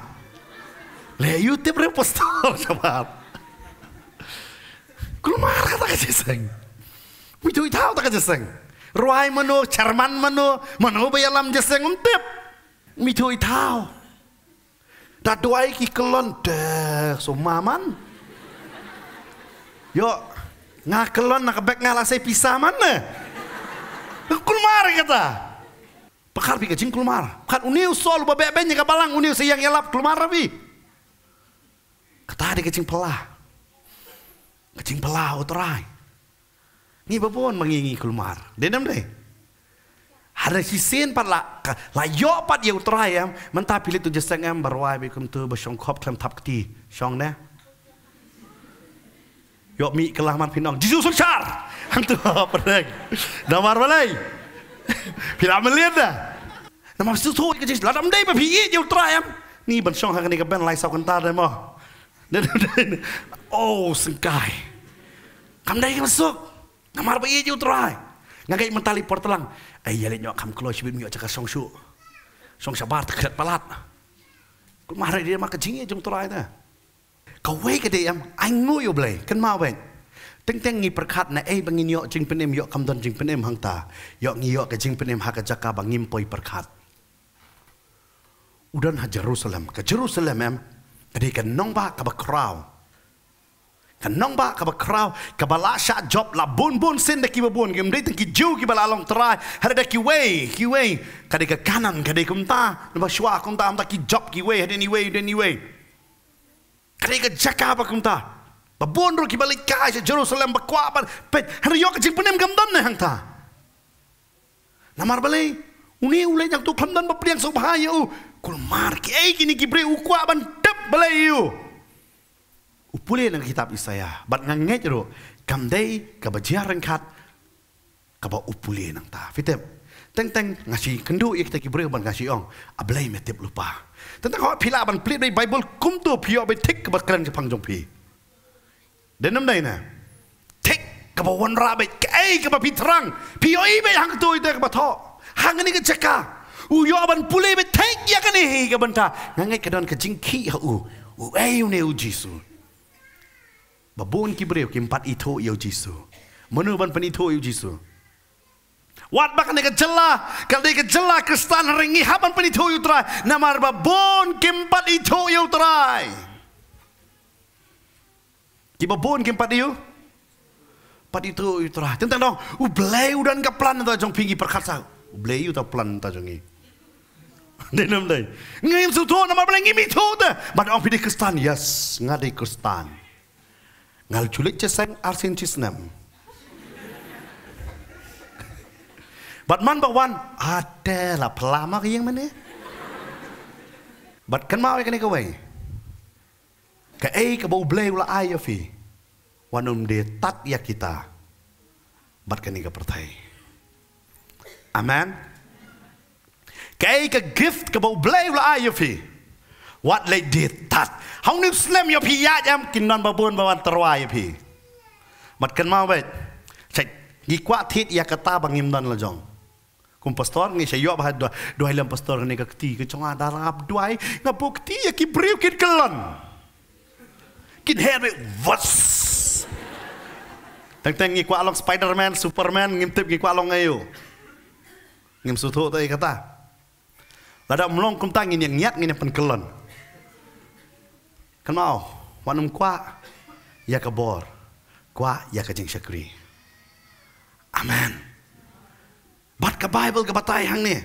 Le lah, ya, YouTube re pastor <laughs> siapa? Keluar tak jesen. sen. tu tau tak sen. Ruai mano charman mano mano bayalam jesen untep. Mi tu tau. Dah doai ki kelon deh so Yo ngakelon nak kebek ngalase pisah mana? Lah, kulmar kata. Pekar pika jing kulmar. Kan uniu sol bebek benya kapalang uniu siang yelap kulmar rabi. Kata ada kecing pelah. Kecing pelah utrai. Oh, ni bapun mengingi kulmar. Denam deh. Ada sisin pat la layok yo pat ye utrai ya mentah pilih tu jeseng em berwai bikum tu besongkop klem tapti. Song deh. Yok mi kelah man pinong. Jisu sulcar. Hang tu <laughs> pereng. balai. <laughs> Pila melihat dah. Nama situ tu ikut jis. Ladam day papi i jauh Ni bencong hang ni keben lay sah kentar demo. Oh sengkai. Kam day masuk. Damar papi e, i jauh try. Ya. Ngagai portelang. Ayah eh, lihat nyok kam close bim nyok cakap songsu. Songsabar terkejut pelat. Kau dia mak kejinge jauh try ก็วกระเดียมไอ้งูอยู่เบลกันมาเวงตั้งแต่งีประคัดนะเอ้บางีเยอะจริงเป็นเอ็มเยอะคำตนจริงเป็นเอ็มหังตาเยอะงี้เยอะก็จริงเป็นเอ็มหากจักกาบางิมปอยประคัดอุดันฮะเยรูซาเล็มก็เยรูซาเล็มเอ็มกระเดียกันน้องบ้ากับคราวกันน้องบ้ากับคราวกับลาชาจบลาบุญบุญสินเด็กีบบุญกิมได้ตั้งกี่จูกี่บลาลองตรายฮะเด็กกี่เวกี่เวกระเดียกันกานันกระเดียกุมตานบ้าชัวคุมตาอันตะกี่จบกี่เวเฮ็ดนี่เวเฮ็ดนี่เว Kerega jaka apa kunta? Babon ro ki balik ka sa Jerusalem ba kwa pet hari yo kajing punem gamdon na hangta. Namar balai uni ule nyak tu khamdan ba priang so bahaya u oh. kul mar ki ai kini ki bre u kwa ban tep balai u. Oh. Upule nang kitab Isaya bat ngange jero kamdei ka bajiar rengkat kaba ba upule nang ta. Fitep Teng-teng ngasih kendo ya kita kibri ban ngasih ong. Ablay metip lupa. Teng-teng kalau pilah ban pelit dari Bible kum tu pihok be tik ke bakaran ke pangjong pi. Dan nama ini. Tik ke bawon rabe kei ke pitrang terang. Pihok ibe hang tu itu ke bato. Hang ini ke Uyo aban pulih be tik ya kan ini ke benta. Ngangai ke dan ke jingki ya u. ayu ne u jisu. Babun kibri ke empat itu ya u jisu. Menurut ban penitu ya u jisu. Wat bak ne kejela, kalde kejela kristan ringi haban pun itu yutrai. Namar babon kempat itu yutrai. Kiba bon kempat itu, pat itu yutrai. Tentang dong, ublay udan ke plan tu jong pinggi perkasa. Ublay itu plan tu jongi. Dalam day, ngim sutu namar ublay ngim itu dah. Bad orang pilih kristan, yes ngadi kristan. Ngal culik ceseng arsin cisnem. But man ba wan ada lah pelama kaya yang mana? But kan mau ikan ikan wei. Ke ei ke bau blei ula ai fi, Wanum de tat ya kita. But kan ikan pertai. Amen. Ke ei ke gift ke bau blei ula ai fi, What lay de tat. Hau ni slam yofi ya jam kinan babun bawan terwa pi. But kan mau wei. Cek. Gikwa tit ya kata bangim dan lejong. Un pastor ngi sayo ba do dua lam pastor ngi kakti ke chonga ah, da rap ah, dua nga bukti ya ki brew kin kelan. Kin her me vas. Tang ngi kwa long Spiderman, Superman ngim tip ngi kwa long ngayo. Ngim sutho ta kata. ada melong kum tang yang nyat ngi pen kelan. kenal mau wanum kwa ya kebor Kwa ya kejeng syakri. Amen bat ka bible ka batai hang ni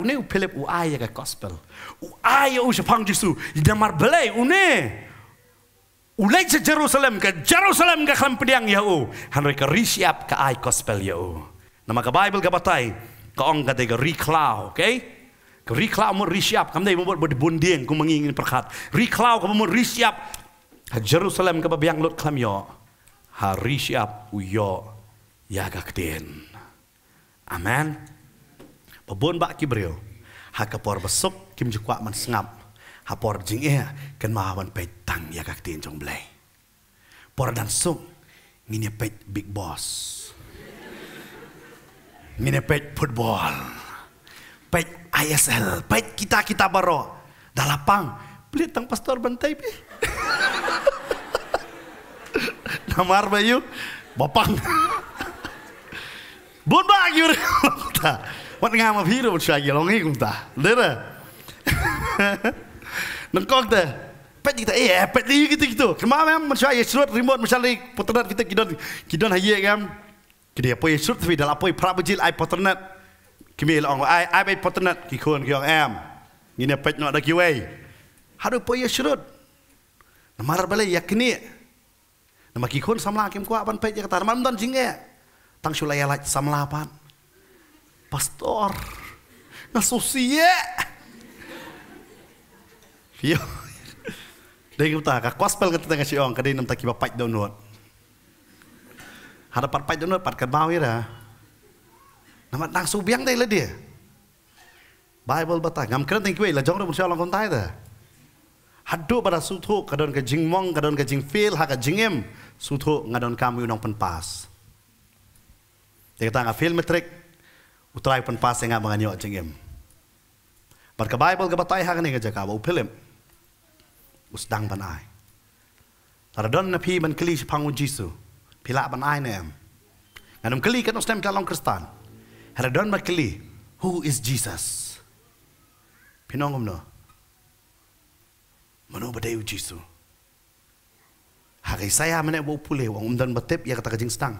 une philip u ai e ka gospel u ai e u sha pang jesu i damar belai une u lei ce jerusalem ka jerusalem ka kham pediang ya u han ka ri ka ai gospel ya u nama ka bible ka batai ka ong ka de ka ri okay ka ri klau mo ri siap kam dei mo bod bundien ku mengingin perkat ri klau ka mo ri ka ha jerusalem ka ba biang lot kham yo ha ri u yo ya ka kden. Amen. Pebun bak kibrio. Hakapor besok kim Jukwa man sengap. Hapor jing ea eh, ken mahawan pe tang ya kak tin jong blay. Por dan sung ngine pe big boss. Ngine pe football. Pe ISL, pe kita kita baro. Dalapang beli tang pastor bentai pe. <laughs> Namar bayu bapang. <laughs> Bun bagi ur ta. Wat ngam of hier wat sha ge long ikum ta. Dere. Nen kok ta. Pet kita eh, eh pet di gitu gitu. Kemar mem mat sha ye srot remote mat sha lik potrat kita kidon kidon ha ye gam. Kidi apo ye srot vi dal apo ye prabujil ai potrat. Kimi lo ong ai ai bet potrat ki khon ki ong am. Ngine pet no da ki wei. Hadu po ye srot. Namar bale yakni. Namaki khon samla kim ko apan pet ye ka tar mam don jingge tang sulay alat samlapan. Pastor, nasusie. Yo, dari kita kak kuas pel kita tengah siang, kadai nam taki bapak download, Ada part pai download part kerbau ya. Nama tang subiang dah le dia. Bible bata, ngam keren tengki wei, lajong rumus yang langkong tay dah. Haduh pada sutuk, kadon ke jingmong, kadon ke jingfil, hak ke jingim, sutuk ngadon kamu yunong penpas. pas. Jika kata, feel me trick. Utrai pun pasang nga mga niyo at singim. But Bible ka batay hangin nga jaka, wau pilim. Usdang ban ay. Tara doon na pi man kili si pangu Jisu. Pila ban ay na yam. Nga kan ustem um kalong kristan. Hara don ma kili, who is Jesus? Pinongom um no. Mana ba dayo Jisu? Hagay saya manay wau pulih, wang umdan betip ya kata kajing stang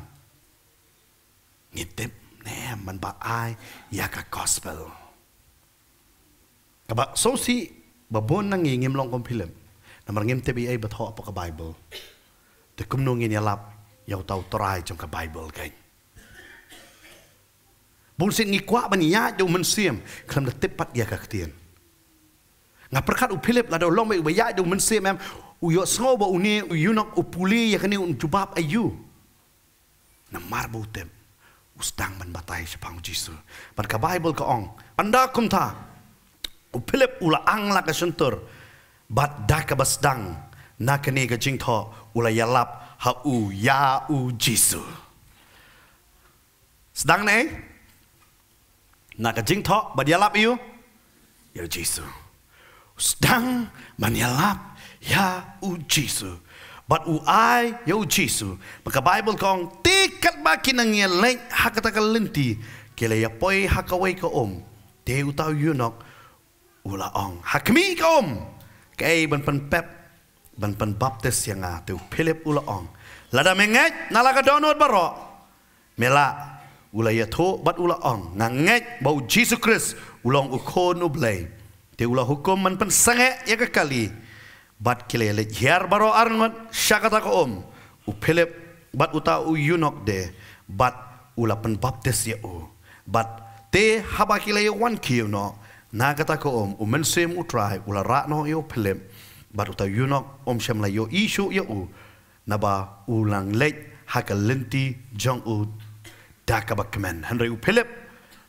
i dem, nej, man bare gospel. Kaba, så babon nang ingim film, na marangim tebi ay bat Bible, de kumnungin ya lap, yaw tau try chong ka Bible kain. Bungsin ni kwa man ya jau ya kaktien. Nga perkat u Philip la daw long may ubaya jau yunak u ya kani un ayu. Na marbo Ustang man batay sa pang Jesus. Pagka Bible ka ang, anda kum ta, o Philip ula ang la kasyuntur, bat da ka basdang, na kaniga jing to, ula yalap ha u ya u Jesus. Sedang na eh, na ka jing to, bat yalap iyo, ya Jesus. Ustang man yalap, ya u Jesus. Bat u ay, ya u Jesus. Pagka Bible ka ang, kat ba kinangya lek hakata ka lenti kele ya poi hakawai ka om te utau yunok ula ong hakmi ka om kei ban pan pep ban pan baptis yang a te philip ula ong lada mengat nalaga donor baro mela ula ya tho bat ula ong nangat bau jesus christ ulong u ko nu blai te ula hukum man pan sange ya ka bat kele le yar baro arngot syakata ka om u philip bat utau yunok de bat ulapan baptis ye o oh. bat te haba kile ye wan ki no na ko om um men sem utrai ula ra no yo phlem bat utau yunok om shem la yo isu ye o oh. na ba ulang le hak lenti jong u daka ba kemen hanre u phlem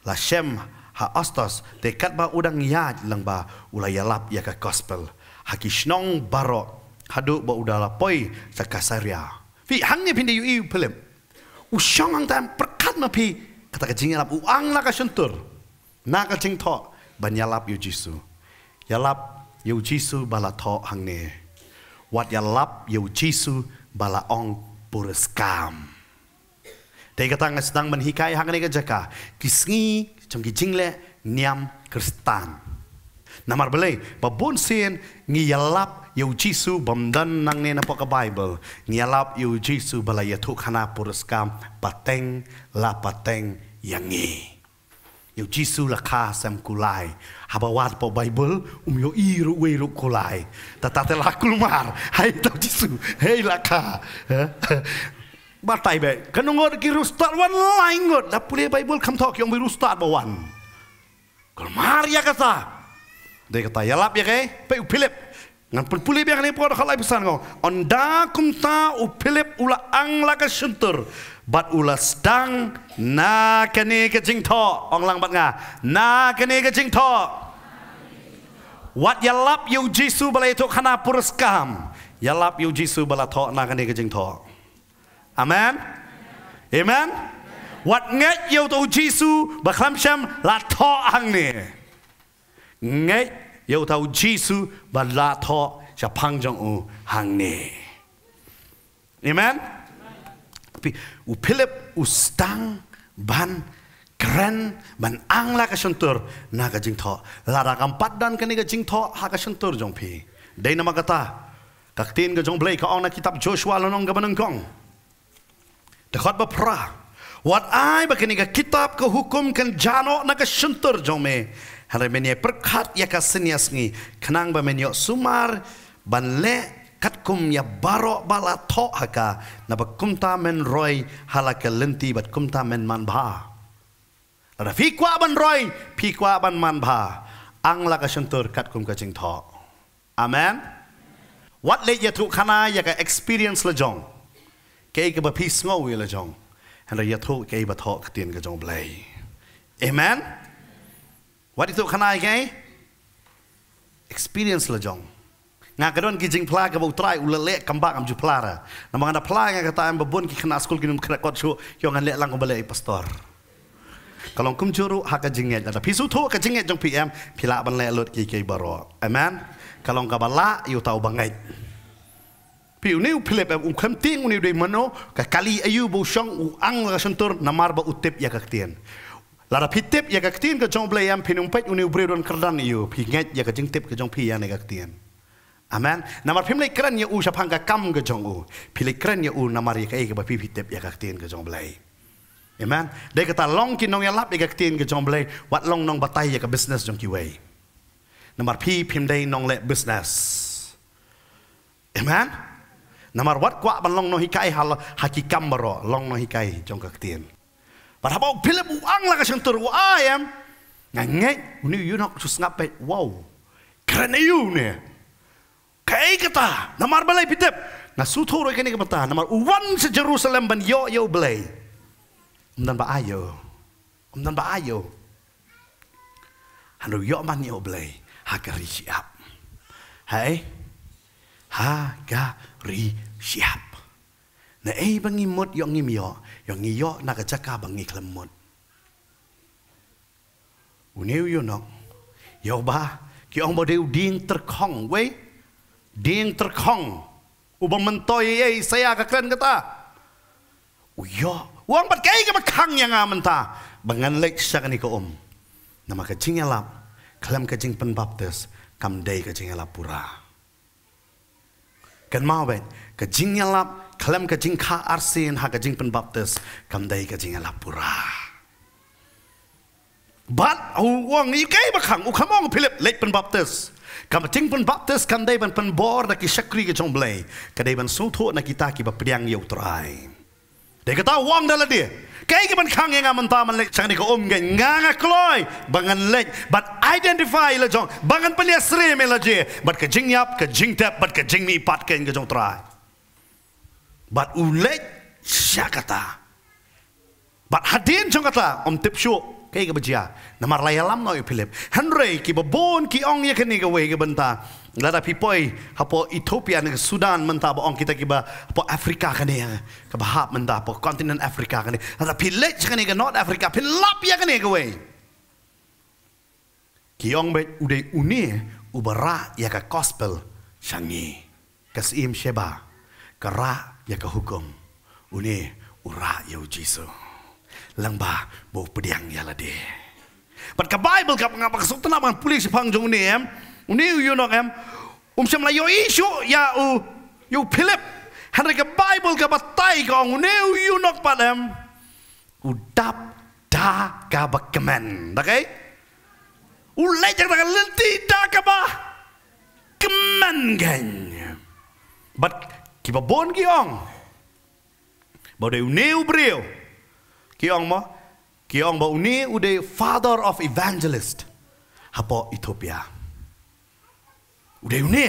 la shem ha astas te kat ba udang yaj lang ba ula yalap ya ka gospel hakishnong barok hadu bau udala poi sakasaria. Fi hangne pinde ju EU pelem. U shang ang tam perkat ma pi kata ke lap u ang la ka shuntur. Na ka jing tho ban yalap yu jisu. Yalap yu jisu bala tho hangne. Wat yalap yu jisu bala ong purus kam. Tei kata ngas dang ban hikai hangne ka jaka. Kisngi chong ki jingle niam kristan. Namar belai, babon sin ngi yalap yau jisu bamdan nang ne napo ka Bible. Ngi yalap yau jisu bala yatu khana puruskam pateng la pateng yangi. Yau jisu la kha sam kulai. Habawat po Bible um yo iru we lu kulai. Tatate la kulmar. Hai tau jisu. Hei la kha. Batai be. Kanungot ki rustat wan laingot. La pule Bible kam tok yong bi rustat bawan. Kulmar ya kata. Dia kata, ya lap ya ke? Eh. Pak Philip. Ngan pulih biar ni pun kalau pesan kau. Anda kum ta u Philip ula ang la kesuntur. Bat ula sedang na kene kecing to. Ong lang bat nga. Na kene kecing to. Wat ya lap yu ya jisu bala itu kana purskam. Ya lap yu jisu bala to na kene kecing to. Amen. Amen. Wat nget yu to jisu baklam syam la to ang ni. ငဲ့ယုတ်တော်ဂျေဆုဗလာထောရပန်းကြုံဟန်နေအာမင်ဥပိလပ်ဥစတန်ဘန်ကရန်မန်အင်္ဂလကရှင်တော်နာကကျင်းထောလာရကံပတ်ဒန်ကနေကကျင်းထောဟာကရှင်တော်ဂျုံဖီဒိုင်နမကတာကကတင်ကဂျုံဘလေးကအောင်နာကီတပ်ဂျိုရှွာလုံငကမနုံကောင်တခတ်ဘပရာဝတ်အိုင်ဘကနေကကီတပ်ကဟုကုမ်ကန်ဂျာနောနာကရှင်တော်ဂျုံမေ Hari ini berkat ya kasenias ni. Kenang bermenyok sumar. Banle katkum ya barok bala tok haka. Naba kumta men roy halaka lenti bat kumta men man bha. Ada fikwa ban roy. Fikwa ban man bha. Ang laka syentur katkum kacing tok. Amen. Wat le ya tu kana ya ka experience lejong. Kei ke bapis ngau ya lejong. Hendak ya tu kei batok ketien kejong belai. Amen what itu khana kai experience la jong nga lah. kadon ki jing plag about try ulale le kambak am ju plara na mangana plag nga kata am bebon ki khana skul kinum khana kot shu yo ngan le lang ko balai pastor kalon kum juru ha ka jingnya ada pisu tho ka jingnya jong pm pila ban le lut ki ki baro amen kalon ka bala yu tau bangai pi ni u pile um kam ting ni de mano ka kali ayu bo shong u ang ra shantor na marba utep yakak tien Lara pitip ya kaktin ke jong blayam pinung pet uni ubre don kerdan iu pinget ya kajing tip ke jong pi ya ne kaktin. Amen. Namar pim lek kran ya u sapang ka kam ke jong u. Pilek kran ya u namar ya kai ke bapi pitip ya kaktin ke jong blay. Amen. Dai kata long ki nong ya lap ya kaktin ke jong blay wat long nong batai ya ke business jong ki wei. Namar pi pim dai nong lek business. Amen. Namar wat kwa ban long no hikai hal hakikam baro long no hikai jong kaktin. But how about Philip uang lah kasih teru ayam. Nangai, ini you nak susah ngape? Wow, kerana you ni. Kei kata, namar balai pitep. Nasu turu kini ke mata, namar uwan se Jerusalem ben yo yo balai. Umdan ba ayo, umdan ba ayo. Hanu yo man yo balai, hagari siap. Hai, hagari siap na ay bangi mot yo ngi miyo yo ngi yo na ka chaka bangi klam mot unew yo no yo ba ki ong bodew ding terkong we ding terkong uba mentoy ye saya ka klan kata uyo uang pat kai ka makhang yang amanta bangan lek sa kani ko om na maka chingelap klam ka ching pen baptist kam dei ka chingelap pura kan mawet ka chingelap lap kalam ka jing kha arsin ha ka jing pen baptis kam dai ka jing ala pura but u wong i kai ba khang u khamong philip lek pen baptis kam ting pen baptis kam dai ban pen bor da ki shakri ke jong blai ka dai ban su tho na kita ki ba priang yo trai de ka ta wong da la dia kai ki ban khang nga man ta man lek chang ni ko um ge nga nga kloi bangan lek but identify la jong bangan pen ya sri me la je but ka jing yap ka jing tap but ka jing mi pat ke ke jong trai bat ulet sya kata bat hadin jong kata om tip syu kai ke bejia na marlayalam noi philip henry ki babon ki ong ye kene ke we ke benta lada pipoi hapo ethiopia ne sudan menta ba ong kita ki ba hapo afrika kene eh, ya ke bahap menta po kontinen afrika kene lada pilet kene ke north africa pilap ya kene ke we ki ong be ude uni ubara ya ka gospel sangi kasim sheba kerah ya ke hukum uni ura ya ujisu langba bo pediang ya lede. Lah pat ka bible ka ngapa kesultanan tenaman pulis pangjung ni em uni you know em um sem layo isu ya u you philip hanre ke bible ka batai ka uni you know pat em udap da ka bakman okay ulai jak dengan lenti da ka ba kemen gan but Ki ba bon ki ong. Ba de ne u breu. Ki ong ma. Ki ong ba uni u de father of evangelist. Hapo Ethiopia. U de ne.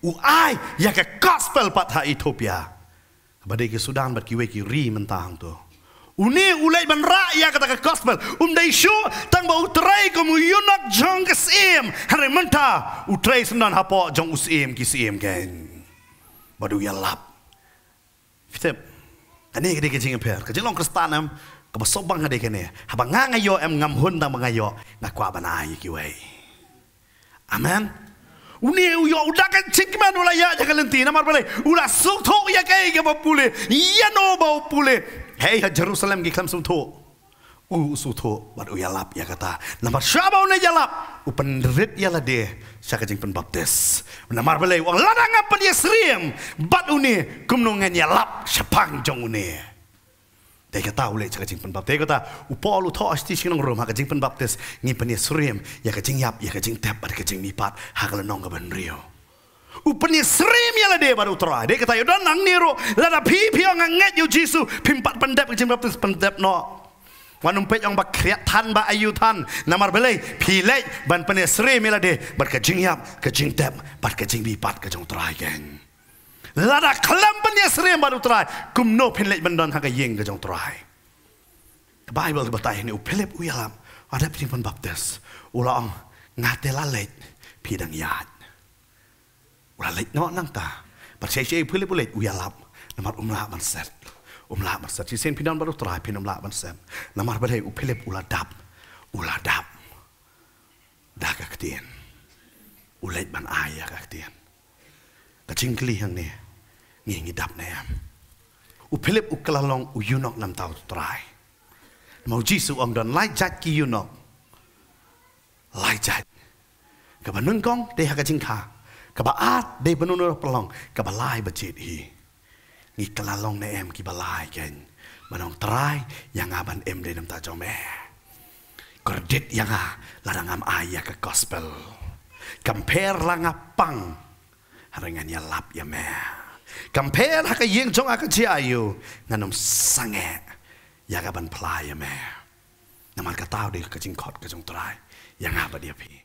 U ai ya ke gospel pat ha Ethiopia. Ba de ki Sudan ba ki we ki ri mentang tu. Uni ulai ban ra ya kata ke gospel. Um de shu tang ba utrai ko mu yunak jong kesim. Hare menta utrai sundan hapo jong usim kisim kan. Ke. บดูยาลับพี่เต๋อแต่นี่ก็ดีกจริงเพื่อก็จะลองคริสตานมก็บสบังกันดีกันเนี่ยหับงางไงโยเอ็มงำหุ่นตั้งบังไงโยนักว่าบันายกิเวยอเมนอุนี่อุยอุดักชิกแมนอุลายาจะกันตีนะมารไปเลยอุลาสุทุกยาเกยกับปุเลยยานโอบาปุเลยเฮียเยรูซาเล็มกิคลัมสุทุก u suto bar u yalap ya kata nama syabau ne jalap. u penderit yalah dia sya kajing pen baptis nama bele wang ladang apa dia serim bat uni kumnongen yalap lap pang jong uni dia kata ule sya kajing pen baptis dia kata u paul u tau asti sing nang rumah kajing pen baptis ngi pen serim ya kajing yap ya kajing tap, bar kajing mipat hakal nong ke rio Upeni serim ya dia baru utara. Dia kata, yaudah nang niro. Lada pipi yang nge-nget yu Jisu. Pimpat pendap kecil pendep, pendap no. วันนุ่มเป็ดยองบักเครียดทันบักอายุทันนามาร์เบลัยพีเล่บันเป็นสรีมิลาเดบัดกระจิงยับกระจิงเต็มบัดกระจิงบีปัดกระจงตรายแกงลาดาคลัมเป็นสรีมาดูตรายกุมโนเพนเล่บันดอนหักกระยิงกระจงตรายไบเบิลกระตายเนี่ยอุเพลิบอุยลามอาเดปทิมันบัพเตสอุลองงาเตลาเล่พีดังยาดอุลาเล่นอนนั่งตาปัดเชยเชยอุเพลิบอุเล่อุยลามนามาร์อุมลาบันเซต umla masa ti sen pinan baru tra pinum la ban sem na mar balai u pilep ula dap ula dap da ka ktien u lek ban aya ka ktien ka ching kli hang ne ngi ngi dap ne am ya. u pilep u kalalong u yunok nam tau tra mau jisu om dan lai jat ki yunok lai jat ka banung kong te ha ka ching kha ka ba at de banu no pelong ka ba lai ba chit hi ngi kalalong na em ki balay ken manong try yang aban em de nam ta cho me kredit yang a larang am aya ke gospel compare lang a pang harangan ya lap ya me compare ha ke ying chong a ke chi ayu nanom sange ya aban plai ya me namal ka tao de ke jing khot ke jong try yang aban dia pi